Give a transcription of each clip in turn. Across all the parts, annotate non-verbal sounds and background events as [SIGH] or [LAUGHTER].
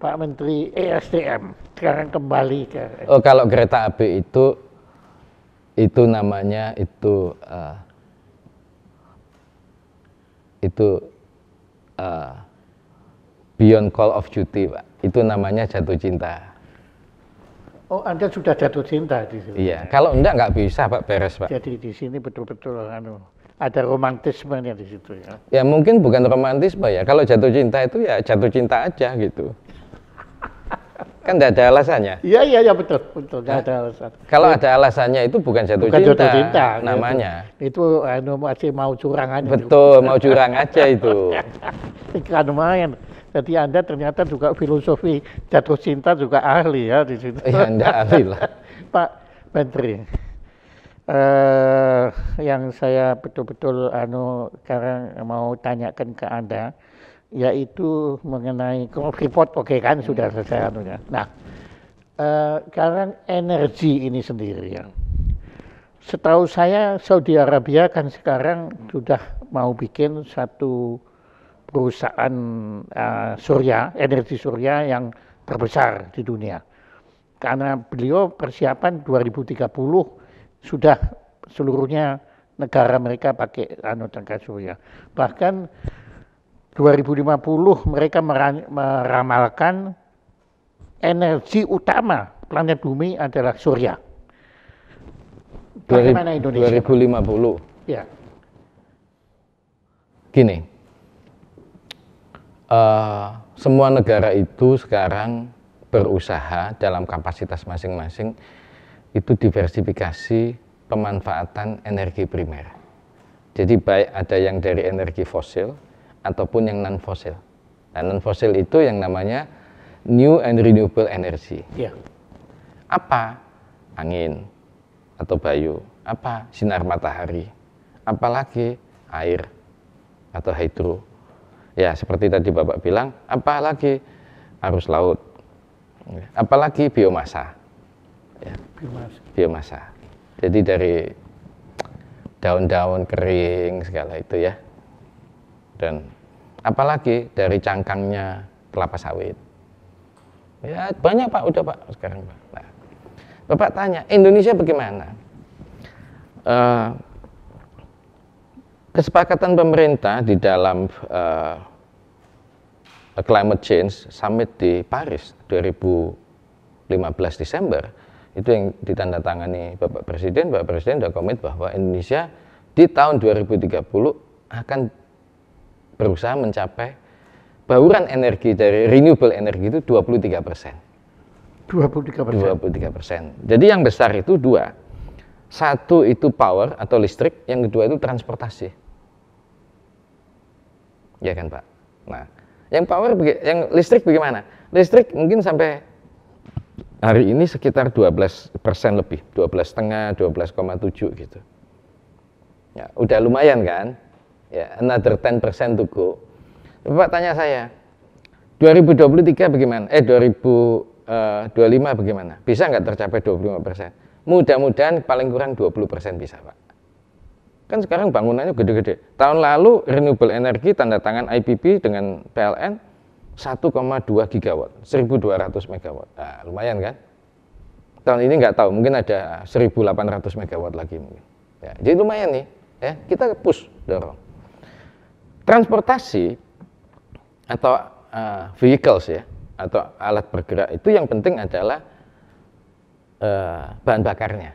Pak Menteri ESDM eh, sekarang kembali ke Oh kalau kereta api itu itu namanya itu uh, itu uh, beyond call of duty pak itu namanya jatuh cinta oh anda sudah jatuh cinta di sini iya kalau enggak nggak bisa pak beres pak jadi di sini betul-betul anu ada romantismenya di situ ya ya mungkin bukan romantis pak ya kalau jatuh cinta itu ya jatuh cinta aja gitu Kan tidak ada alasannya. Iya iya ya betul betul tidak nah, ada alasan. Kalau ya. ada alasannya itu bukan jatuh bukan cinta. Jatuh cinta ya. namanya. Itu, itu anu masih mau curang aja. Betul, juga. mau curang aja itu. [LAUGHS] Ikan main. Jadi Anda ternyata juga filosofi jatuh cinta juga ahli ya di situ. Iya, Anda ahli lah. [LAUGHS] Pak Menteri, eh, yang saya betul-betul anu sekarang mau tanyakan ke Anda, yaitu mengenai report oke okay kan hmm. sudah selesai anunya. Nah, eh, sekarang energi ini sendiri ya. Setahu saya Saudi Arabia kan sekarang hmm. sudah mau bikin satu perusahaan uh, surya, energi surya yang terbesar di dunia. Karena beliau persiapan 2030 sudah seluruhnya negara mereka pakai anu tenaga surya. Bahkan 2050 mereka meramalkan energi utama planet bumi adalah surya. Bagaimana Indonesia? 2050. Ya. Gini, uh, semua negara itu sekarang berusaha dalam kapasitas masing-masing itu diversifikasi pemanfaatan energi primer. Jadi baik ada yang dari energi fosil, ataupun yang non fosil. Nah, non fosil itu yang namanya new and renewable energy. Yeah. Apa? Angin atau bayu. Apa? Sinar matahari. Apalagi air atau hidro. Ya, seperti tadi Bapak bilang, apalagi arus laut. Apalagi biomasa. Ya. Biomasa. biomasa. Jadi dari daun-daun kering segala itu ya dan apalagi dari cangkangnya kelapa sawit. Ya banyak pak, udah pak sekarang pak. Nah, Bapak tanya Indonesia bagaimana? Uh, kesepakatan pemerintah di dalam uh, climate change summit di Paris 2015 Desember itu yang ditandatangani Bapak Presiden. Bapak Presiden sudah komit bahwa Indonesia di tahun 2030 akan berusaha mencapai bauran energi dari renewable energi itu 23 persen. 23 persen. 23 persen. Jadi yang besar itu dua. Satu itu power atau listrik, yang kedua itu transportasi. Ya kan Pak? Nah, yang power, yang listrik bagaimana? Listrik mungkin sampai hari ini sekitar 12 persen lebih, 12 setengah, 12,7 gitu. Ya, udah lumayan kan? ya another 10% to go. Bapak tanya saya, 2023 bagaimana? Eh 2025 eh, bagaimana? Bisa nggak tercapai 25%? Mudah-mudahan paling kurang 20% bisa, Pak. Kan sekarang bangunannya gede-gede. Tahun lalu renewable energy tanda tangan IPP dengan PLN 1,2 gigawatt, 1200 megawatt. Nah, lumayan kan? Tahun ini nggak tahu, mungkin ada 1800 megawatt lagi mungkin. Ya, jadi lumayan nih, ya kita push dorong transportasi atau uh, vehicles ya atau alat bergerak itu yang penting adalah uh, bahan bakarnya.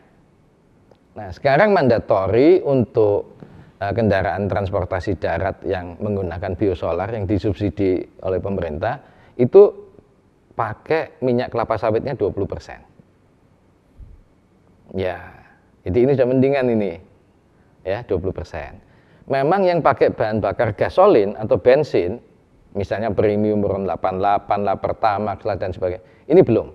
Nah sekarang mandatori untuk uh, kendaraan transportasi darat yang menggunakan biosolar yang disubsidi oleh pemerintah itu pakai minyak kelapa sawitnya 20 persen. Ya, jadi ini sudah mendingan ini, ya 20 persen memang yang pakai bahan bakar gasolin atau bensin, misalnya premium Ron 88 lah pertama dan sebagainya, ini belum.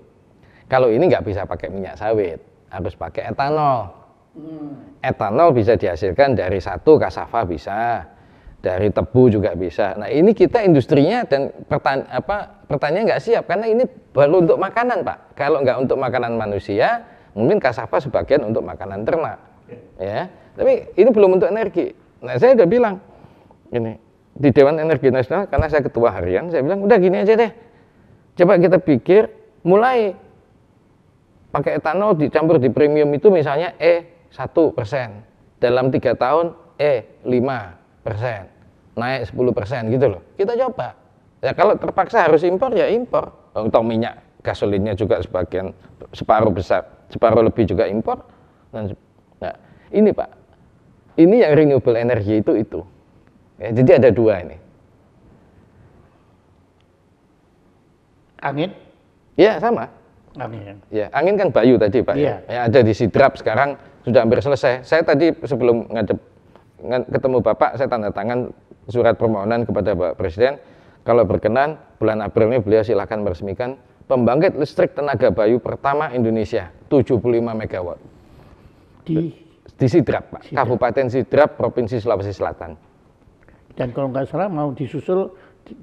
Kalau ini nggak bisa pakai minyak sawit, harus pakai etanol. Hmm. Etanol bisa dihasilkan dari satu kasafa bisa, dari tebu juga bisa. Nah ini kita industrinya dan pertan apa pertanyaan nggak siap karena ini baru untuk makanan pak. Kalau nggak untuk makanan manusia, mungkin kasafa sebagian untuk makanan ternak, ya. ya. Tapi ini belum untuk energi. Nah saya udah bilang ini di Dewan Energi Nasional karena saya ketua harian saya bilang udah gini aja deh coba kita pikir mulai pakai etanol dicampur di premium itu misalnya E 1 persen dalam tiga tahun E 5 persen naik 10 persen gitu loh kita coba ya kalau terpaksa harus impor ya impor untuk minyak gasolinnya juga sebagian separuh besar separuh lebih juga impor nah, ini pak ini yang renewable energy itu itu. Ya, jadi ada dua ini. Angin? Ya sama. Angin. Ya, ya angin kan Bayu tadi Pak. Ya? Iya. Ya, ada di Sidrap sekarang sudah hampir selesai. Saya tadi sebelum ngadep ketemu Bapak, saya tanda tangan surat permohonan kepada Bapak Presiden. Kalau berkenan, bulan April ini beliau silahkan meresmikan pembangkit listrik tenaga bayu pertama Indonesia 75 megawatt. Di di Sidrap, Pak. Sidrap. Kabupaten Sidrap, Provinsi Sulawesi Selatan. Dan kalau nggak salah mau disusul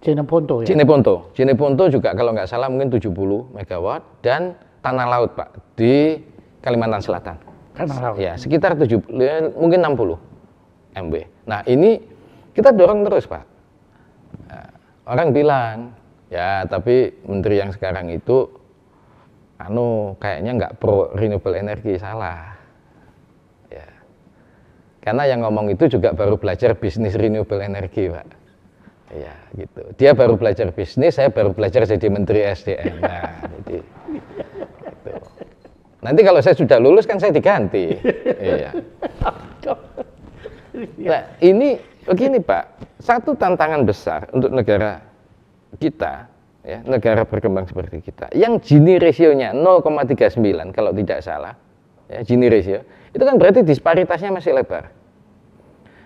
Cineponto ya? Cineponto. Cineponto juga kalau nggak salah mungkin 70 MW dan tanah laut, Pak, di Kalimantan Selatan. Tanah laut. Ya, sekitar 70 mungkin mungkin 60 MW. Nah, ini kita dorong terus, Pak. Eh, orang bilang, ya tapi menteri yang sekarang itu anu kayaknya nggak pro renewable energy salah karena yang ngomong itu juga baru belajar bisnis renewable energi, Pak. Iya, gitu. Dia baru belajar bisnis, saya baru belajar jadi menteri SDM. Nah, jadi gitu. Nanti kalau saya sudah lulus kan saya diganti. iya. Nah, ini begini, Pak. Satu tantangan besar untuk negara kita ya, negara berkembang seperti kita yang Gini rasionya 0,39 kalau tidak salah ya Gini ratio itu kan berarti disparitasnya masih lebar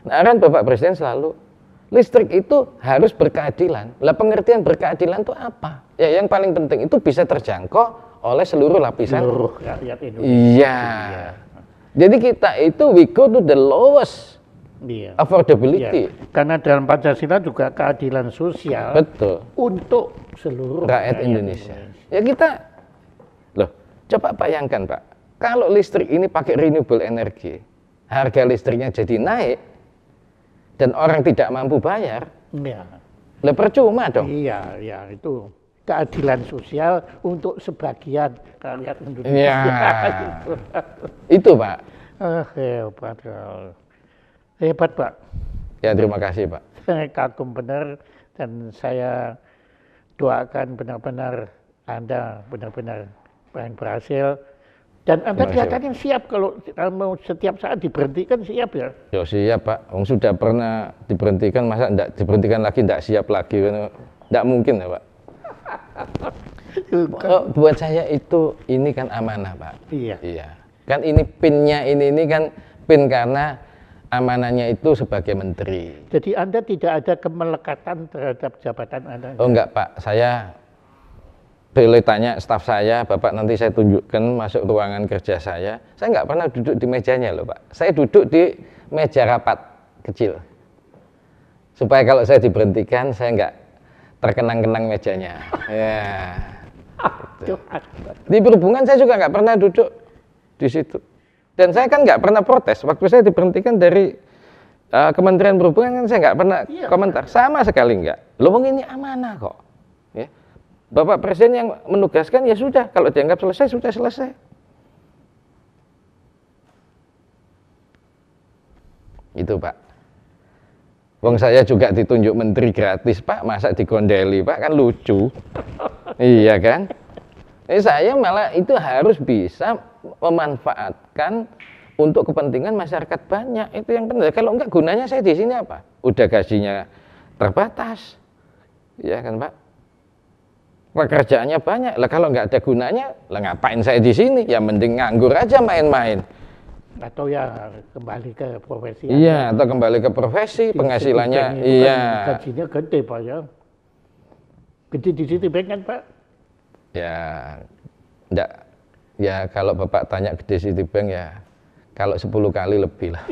Nah kan Bapak Presiden selalu listrik itu harus berkeadilan. Lah pengertian berkeadilan itu apa? Ya yang paling penting itu bisa terjangkau oleh seluruh lapisan seluruh rakyat Indonesia. Iya. iya. Jadi kita itu we go to the lowest yeah. affordability. Yeah. Karena dalam Pancasila juga keadilan sosial. Betul. Untuk seluruh rakyat, rakyat Indonesia. Indonesia. Ya kita loh, coba bayangkan, Pak. Kalau listrik ini pakai renewable energy, harga listriknya jadi naik, dan orang tidak mampu bayar, ya. Lah percuma dong. Iya, ya itu keadilan sosial untuk sebagian rakyat Indonesia. Ya. [LAUGHS] itu Pak. Oh, hebat, hebat Pak. Ya terima kasih Pak. Saya kagum benar dan saya doakan benar-benar Anda benar-benar berhasil dan Anda kelihatannya siap kalau mau setiap saat diberhentikan siap ya? Ya siap Pak, Wong sudah pernah diberhentikan masa enggak diberhentikan lagi enggak siap lagi Enggak mungkin ya Pak. oh, buat saya itu ini kan amanah Pak. Iya. Iya. Kan ini pinnya ini ini kan pin karena amanahnya itu sebagai menteri. Jadi Anda tidak ada kemelekatan terhadap jabatan Anda? Oh enggak Pak, saya boleh tanya staf saya, Bapak nanti saya tunjukkan masuk ruangan kerja saya. Saya nggak pernah duduk di mejanya loh Pak. Saya duduk di meja rapat kecil. Supaya kalau saya diberhentikan, saya nggak terkenang-kenang mejanya. [LAUGHS] ya. Gitu. Di perhubungan saya juga nggak pernah duduk di situ. Dan saya kan nggak pernah protes. Waktu saya diberhentikan dari uh, Kementerian Perhubungan kan saya nggak pernah iya. komentar. Sama sekali nggak. Lo ini amanah kok Bapak Presiden yang menugaskan ya sudah, kalau dianggap selesai sudah selesai. Itu Pak. Wong saya juga ditunjuk menteri gratis Pak, masa dikondeli Pak kan lucu. iya kan? Ini eh, saya malah itu harus bisa memanfaatkan untuk kepentingan masyarakat banyak itu yang penting. kalau enggak gunanya saya di sini apa udah gajinya terbatas iya kan pak pekerjaannya banyak lah kalau nggak ada gunanya lah ngapain saya di sini ya mending nganggur aja main-main atau ya kembali ke profesi iya atau kembali ke profesi penghasilannya iya kan, gajinya gede pak ya gede di situ kan pak ya enggak ya kalau bapak tanya gede Bank ya kalau 10 kali lebih lah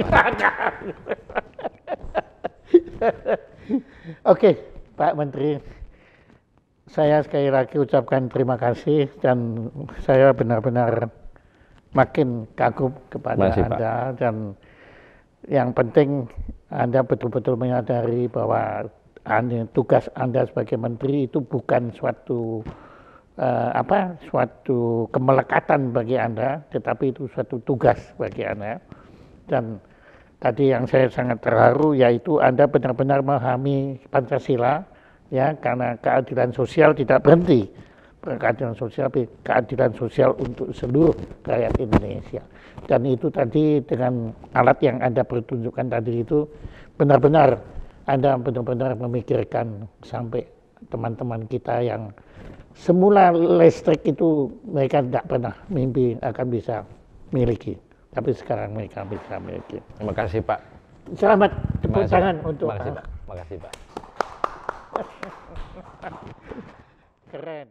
[LAUGHS] oke pak menteri saya sekali lagi ucapkan terima kasih dan saya benar-benar makin kagum kepada Masih, Anda Pak. dan yang penting Anda betul-betul menyadari bahwa anda, tugas Anda sebagai menteri itu bukan suatu uh, apa suatu kemelekatan bagi Anda tetapi itu suatu tugas bagi Anda dan tadi yang saya sangat terharu yaitu Anda benar-benar memahami Pancasila ya karena keadilan sosial tidak berhenti keadilan sosial keadilan sosial untuk seluruh rakyat Indonesia dan itu tadi dengan alat yang anda pertunjukkan tadi itu benar-benar anda benar-benar memikirkan sampai teman-teman kita yang semula listrik itu mereka tidak pernah mimpi akan bisa miliki tapi sekarang mereka bisa miliki terima kasih pak selamat tepuk tangan untuk terima kasih pak terima kasih pak Keren.